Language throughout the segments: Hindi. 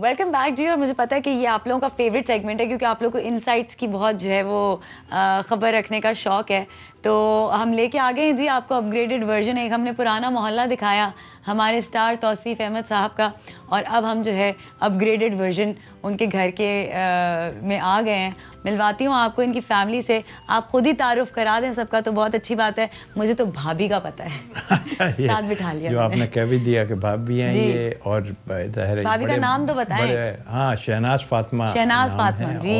वेलकम बैक जी और मुझे पता है कि ये आप लोगों का फेवरेट सेगमेंट है क्योंकि आप लोगों को इनसाइट्स की बहुत जो है वो ख़बर रखने का शौक़ है तो हम लेके आ गए हैं जी आपको अपग्रेडेड वर्जन एक हमने पुराना मोहल्ला दिखाया हमारे स्टार तौसीफ़ अहमद साहब का और अब हम जो है अपग्रेडेड वर्जन उनके घर के आ, में आ गए हैं मिलवाती हूँ आपको इनकी फैमिली से आप खुद ही तारुफ करा दें सबका तो बहुत अच्छी बात है मुझे तो भाभी का पता है अच्छा साथ बिठा लिया जो आपने कह भी दिया कि भाभी हैं ये और भाभी का नाम तो बताएं हाँ शहनाज फातमा शहनाज फातमा जी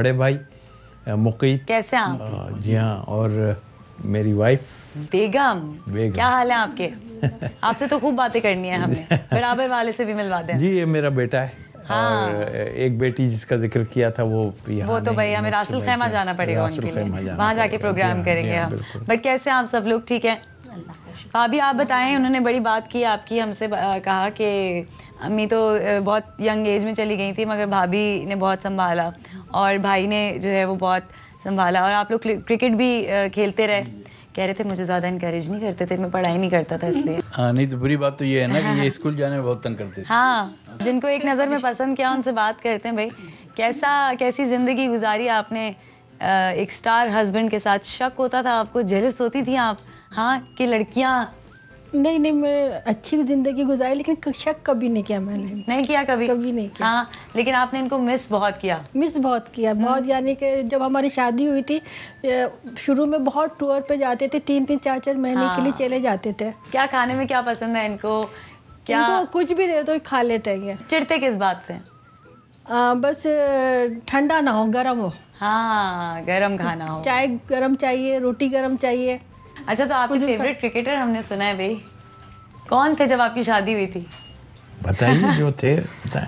बड़े भाई मुकीत कैसे आप जी हाँ और मेरी वाइफ बेगम बेगम क्या हाल है आपके आपसे तो खूब बातें करनी है हमने बराबर वाले से भी मिलवा दें जी ये मेरा बेटा है हाँ। और एक बेटी जिसका जिक्र किया था वो यहाँ वो तो भाई हमें रासुल खेमा जाना पड़ेगा उनके लिए वहाँ जाके प्रोग्राम हाँ, करेंगे हम हाँ, बट कैसे आप सब लोग ठीक है भाभी आप बताएं उन्होंने बड़ी बात की आपकी हमसे कहा कि अम्मी तो बहुत यंग एज में चली गई थी मगर भाभी ने बहुत संभाला और भाई ने जो है वो बहुत संभाला और आप लोग क्रिकेट भी खेलते रहे कह रहे थे मुझे ज़्यादा इंकरेज नहीं करते थे मैं पढ़ाई नहीं करता था इसलिए हाँ, नहीं तो बुरी बात तो ये है ना कि ये स्कूल जाने में बहुत तंग करते थे हाँ जिनको एक नज़र में पसंद किया उनसे बात करते हैं भाई कैसा कैसी ज़िंदगी गुजारी आपने एक स्टार हस्बैंड के साथ शक होता था आपको जेलस होती थी आप हाँ कि लड़कियाँ नहीं नहीं मैं अच्छी ज़िंदगी गुजारी लेकिन शक कभी नहीं किया मैंने नहीं किया कभी कभी नहीं किया हाँ लेकिन आपने इनको मिस बहुत किया मिस बहुत किया हम्म। बहुत यानी कि जब हमारी शादी हुई थी शुरू में बहुत टूर पे जाते थे तीन तीन चार चार महीने हाँ। के लिए हाँ। चले जाते थे क्या खाने में क्या पसंद है इनको क्या इनको कुछ भी दे तो खा लेते हैं चिड़ते किस बात से आ, बस ठंडा ना हो गर्म हो हाँ गर्म खाना हो चाय गर्म चाहिए रोटी गर्म चाहिए अच्छा तो आपके फेवरेट क्रिकेटर हमने सुना है भाई कौन थे जब आपकी शादी हुई थी बताइए जो थे बताएं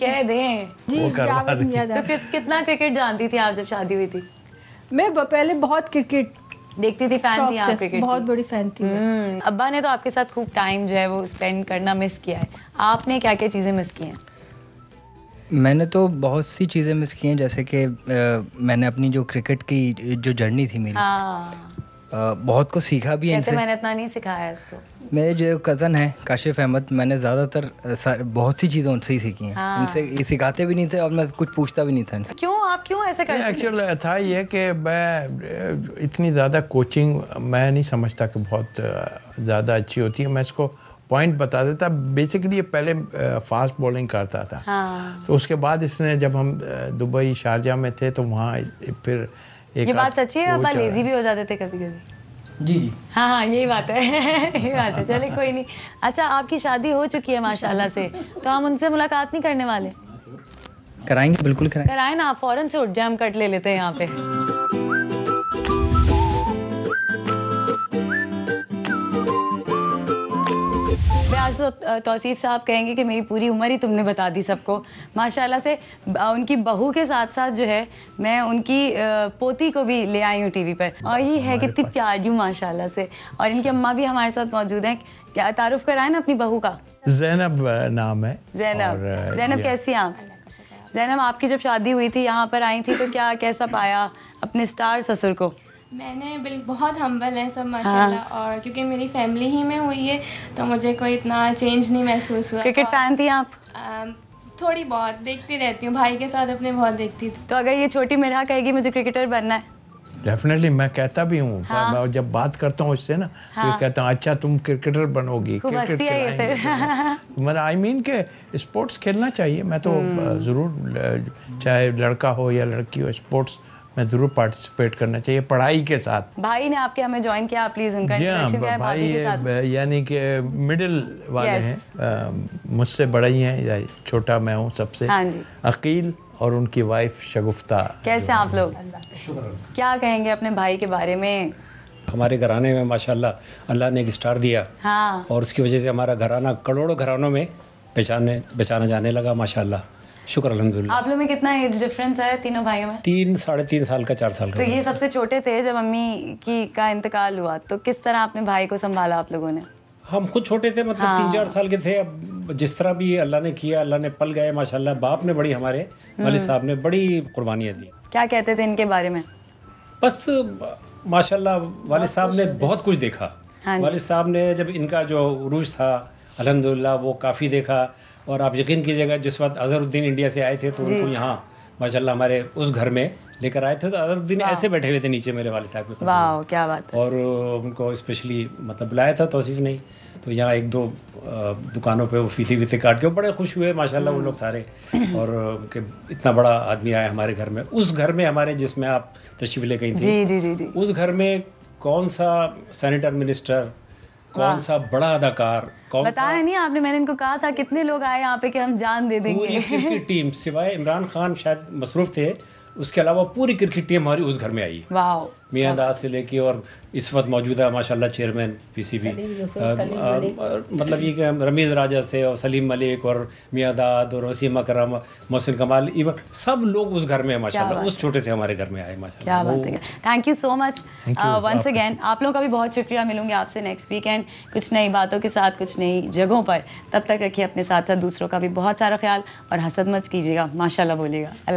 कह दें जी क्या याद तो कि, कितना क्रिकेट जानती थी आप जब शादी हुई थी मैं पहले बहुत क्रिकेट देखती थी फैन थी आप क्रिकेट बहुत बड़ी फैन थी हम्म, अब्बा ने तो आपके साथ खूब टाइम जो है वो स्पेंड करना मिस किया है आपने क्या क्या चीज़ें मिस की हैं मैंने तो बहुत सी चीज़ें मिस की हैं जैसे कि मैंने अपनी जो क्रिकेट की जो जर्नी थी मेरी हाँ। बहुत कुछ सीखा भी है इनसे मैंने इतना नहीं सिखाया इसको मेरे जो कज़न हैं काशिफ अहमद मैंने ज़्यादातर बहुत सी चीज़ें उनसे ही सीखी हैं हाँ। उनसे सिखाते भी नहीं थे और मैं कुछ पूछता भी नहीं था क्यों आप क्यों ऐसे करते एक्चुअल था ये कि मैं इतनी ज़्यादा कोचिंग मैं नहीं समझता कि बहुत ज़्यादा अच्छी होती है मैं इसको पॉइंट बता देता बेसिकली ये पहले फास्ट बॉलिंग करता था हाँ। तो उसके बाद इसने जब हम दुबई शारजा में थे तो वहाँ फिर ये बात सच्ची है आप लेजी भी हो जाते थे कभी कभी जी जी हाँ हाँ यही बात है यही बात है चले कोई नहीं अच्छा आपकी शादी हो चुकी है माशाल्लाह से तो हम उनसे मुलाकात नहीं करने वाले कराएंगे बिल्कुल कराएंगे कराए ना आप फौरन से उठ जाए हम कट ले लेते हैं यहाँ पे आज तो तौसीफ साहब कहेंगे कि मेरी पूरी उम्र ही तुमने बता दी सबको माशाल्लाह से उनकी बहू के साथ साथ जो है मैं उनकी पोती को भी ले आई हूँ टीवी पर और ये है कितनी प्यारी माशाल्लाह से और इनकी अम्मा भी हमारे साथ मौजूद हैं क्या तारुफ कराए ना अपनी बहू का जैनब नाम है जैनब जैनब कैसी आप जैनब आपकी जब शादी हुई थी यहाँ पर आई थी तो क्या कैसा पाया अपने स्टार ससुर को मैंने बिल बहुत हम्बल है सब माशाल्लाह हाँ। और क्योंकि मेरी फैमिली ही में हुई है तो मुझे कोई इतना चेंज नहीं महसूस हुआ क्रिकेट फैन थी आप um, थोड़ी बहुत देखती रहती हूँ भाई के साथ अपने बहुत देखती थी तो अगर ये छोटी मेरा कहेगी मुझे क्रिकेटर बनना है डेफिनेटली मैं कहता भी हूँ हाँ। मैं जब बात करता हूँ उससे ना तो हाँ। तो कहता हूँ अच्छा तुम क्रिकेटर बनोगी क्रिकेट मतलब आई मीन के स्पोर्ट्स खेलना चाहिए मैं तो हम्म। ज़रूर चाहे लड़का हो या लड़की हो स्पोर्ट्स मैं ज़रूर पार्टिसिपेट करना चाहिए पढ़ाई के साथ भाई ने आपके हमें ज्वाइन किया प्लीज़ उनका जी हाँ भाई, भाई यानी कि मिडिल वाले yes. हैं मुझसे बड़ा ही हैं या छोटा मैं हूँ सबसे हाँ जी अकील और उनकी वाइफ शगुफ्ता कैसे आप लोग क्या कहेंगे अपने भाई के बारे में हमारे घराने में माशाल्लाह अल्लाह ने एक स्टार दिया हाँ। और उसकी वजह से हमारा घराना करोड़ों घरानों में पहचाने पहचाना जाने लगा माशाल्लाह शुक्र अलहमदिल्ला आप लोग में कितना एज डिफरेंस है तीनों भाइयों में तीन साढ़े तीन साल का चार साल का तो ये सबसे छोटे थे जब मम्मी की का इंतकाल हुआ तो किस तरह आपने भाई को संभाला आप लोगों ने हम खुद छोटे थे मतलब हाँ। तीन चार साल के थे अब जिस तरह भी अल्लाह ने किया अल्लाह ने पल गए माशाल्लाह बाप ने बड़ी हमारे वाले हम्म। साहब ने बड़ी कुर्बानियाँ दी क्या कहते थे इनके बारे में बस माशाल्लाह वाले साहब ने बहुत कुछ देखा हाँ वाले साहब ने जब इनका जो रूज था अलहमदिल्ला वो काफ़ी देखा और आप यकीन कीजिएगा जिस वक्त अजहरुद्दीन इंडिया से आए थे तो उनको यहाँ माशाल्लाह हमारे उस घर में लेकर आए थे तो अजहरुद्दीन ऐसे बैठे हुए थे नीचे मेरे वाले साहब के क्या बात और उनको स्पेशली मतलब बुलाया था तोसीफ नहीं तो यहाँ एक दो दुकानों पे वो फीते वीते काट के बड़े खुश हुए माशाल्लाह वो हम्म। लोग सारे और के इतना बड़ा आदमी आया हमारे घर में उस घर में हमारे जिसमें आप तशरीफ ले गई थी उस घर में कौन सा सैनिटर मिनिस्टर कौन सा बड़ा अदाकार कौन बताया नहीं आपने मैंने इनको कहा था कितने लोग आए यहाँ पे कि हम जान दे देंगे पूरी क्रिकेट टीम सिवाय इमरान खान शायद मसरूफ थे उसके अलावा पूरी क्रिकेट टीम हमारी उस घर में आई मियाँ दास से लेके और इस वक्त मौजूदा माशाल्लाह चेयरमैन पीसीबी मतलब ये रमीज़ राजा से और सलीम मलिक और मियाँ दाद और वसीम करम मोहसिन कमाल इवन सब लोग उस घर में माशाल्लाह उस छोटे से हमारे घर में आए माशाल्लाह thank you so much once again आप लोगों का भी बहुत शुक्रिया मिलूंगे आपसे नेक्स्ट वीकेंड कुछ नई बातों के साथ कुछ नई जगहों पर तब तक रखिए अपने साथ साथ दूसरों का भी बहुत सारा ख्याल और हसद मच कीजिएगा माशाला बोलिएगा अल्लाह